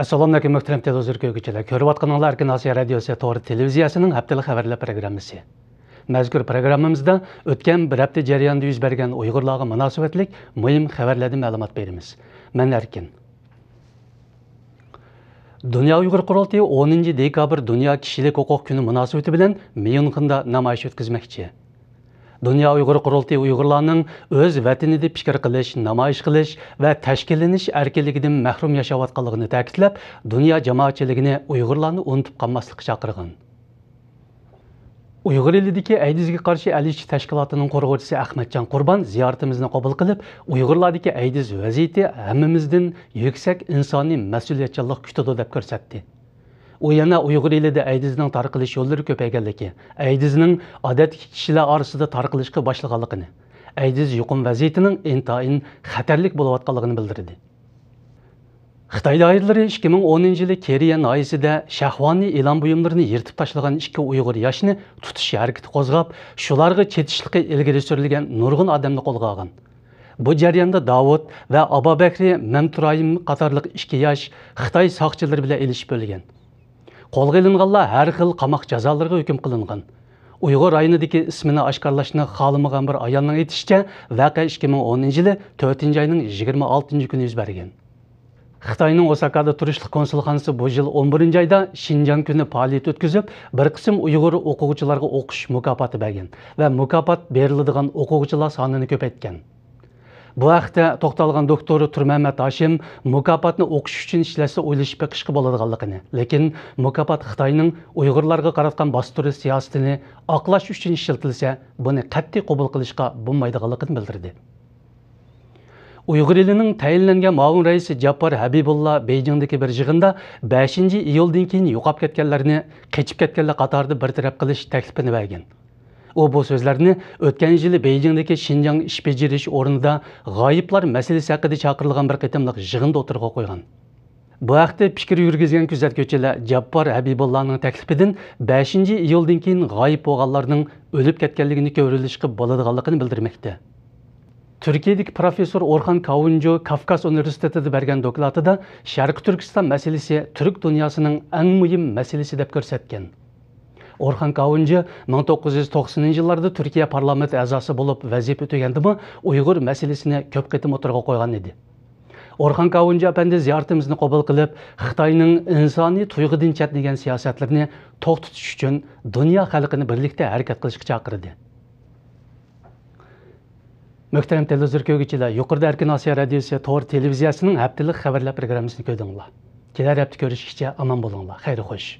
Assalamu алейкум, möhterem televizor kögüçiler. Көріп atqanlar Erkin Asiya Radiosu Торы Телевизиясының haftalık haberler programmasi. Мәзгүр программамызда өткен бір апты жариянды үз берген ұйғырлағы мұнасуетлік мұйым хәверләді мәлімат береміз. Мән әркен. Дүния ұйғыр құралты 10 декабр Дүния кішілік оқық күні мұнасуеті білен Мейінқында намайшы өткізмекче. Dünya Uyghur Qurultayı Uyghurlarning o'z vatanida fikr qilish, namoyish qilish va tashkillanish erkinligidan mahrum yashayotganligini ta'kidlab, dunyo jamoatchiligini Uyg'urlarni unutib qolmaslikka chaqirgan. Uyghur elidagi AIDSga qarshi alish tashkilotining qo'rg'uvchisi Ahmadjon Qurban ziyoratimizni qabul qilib, Uyg'urlardagi AIDS vaziyati hammamizdan yuksak insoniy mas'uliyatchanlik kutadi deb ko'rsatdi. u yana uyg'ur elida aydizning tarqalish yo'llari ko'payganligi aydizning odatki kishilar orasida tarqalishga boshlaganligini aydiz yuqum vaziyatining intayin xatarlik bo'layotganligini bildirdi xitoy doirlari ikki ming o'ninchi yili keriya noyisida shahvoniy e'lon buyumlarini yirtib tashlagan ikki uyg'ur yoshni tutish harakati qo'zg'ab shularga chetishlikqa ilgari surilgan nurg'un odamni qo'lga olgan bu jarayonda davud va abobakri mamturoyim qatorliq ikki yosh xitoy soqchilari bilan elishib bo'lgan қолға ілінғанла әр қыл қамақ жазаларға үкім қылынған ұйғыр айныдекі ісміні ашқарлашына халымыған бір аялның айтышыча вәқа екі 10 оныншы жылы төртінші айның жиырма күні жүз берген қытайның осакада тұрышлық консулханасы бұл жыл 11 бірінші айда шинжан күні паалиет өткізіп бір қысым ұйғыр оқушыларға оқыш мүкапаты берген вә мүкапат берілдіған оқушылар санын әткен. Бұл тоқталған докторы Түрмәмәт Ашем мұкапатны оқшы үшін ішіләсі ойлышпе қышқы болады қалдықыны. Лекен мұкапат Қытайының ұйғырларғы қаратқан бастыры сиясытыны ақылаш үшін ішілтілсе, бұны қатты қобыл қылышқа бұмайды қалдықын білдірді. Ұйғыр елінің тәйілінген мауын рейсі Джапар Хабибулла Бейджіңдікі бір жығында 5-й елден кейін үйқап кеткерлеріне қечіп кеткерлі қатарды бір тірәп қылыш тәкіліпіні О бұл сөзлеріні өткен жылы Бейжіңдегі Шинжан ішпежеріш орында ғайыплар мәселесі ақыды шақырылған бір қытымлық жығынды отырға қойған. Бұ әқті пікір үргізген күзәткөчілі Жаппар Әбиболланың тәкліпідін 5-ші елден кейін ғайып оғаларының өліп кәткәлігіні көрілішкі болыдығалықын білдірмекті. Түркейдік профессор Орхан Каунжо Кавказ университетіде берген докладыда Шарқы Түркістан мәселесі түрік дүниясының әң мұйым мәселесі деп көрсеткен. Орхан Каунжи 1990 жылларда Түркия парламент әзасы болып вазифа өтегендімі ұйғыр мәселесіне көп қетім отырға қойған еді. Орхан Каунжи әпенді зияртымызны қобыл қылып, Қытайның инсани тұйғыдын чәтнеген сиясәтлеріне тоқ тұтыш үшін дүния халқыны бірлікте әрекет қылышқы шақырды. Мөхтәрәм телевизор көйгүчеләр, Юқырда Әркин Асия радиосы Тор телевизиясының апталық хәбәрләр программасын көдеңләр. Келәр әпті көрішкіше аман болыңлар. Хайры қош.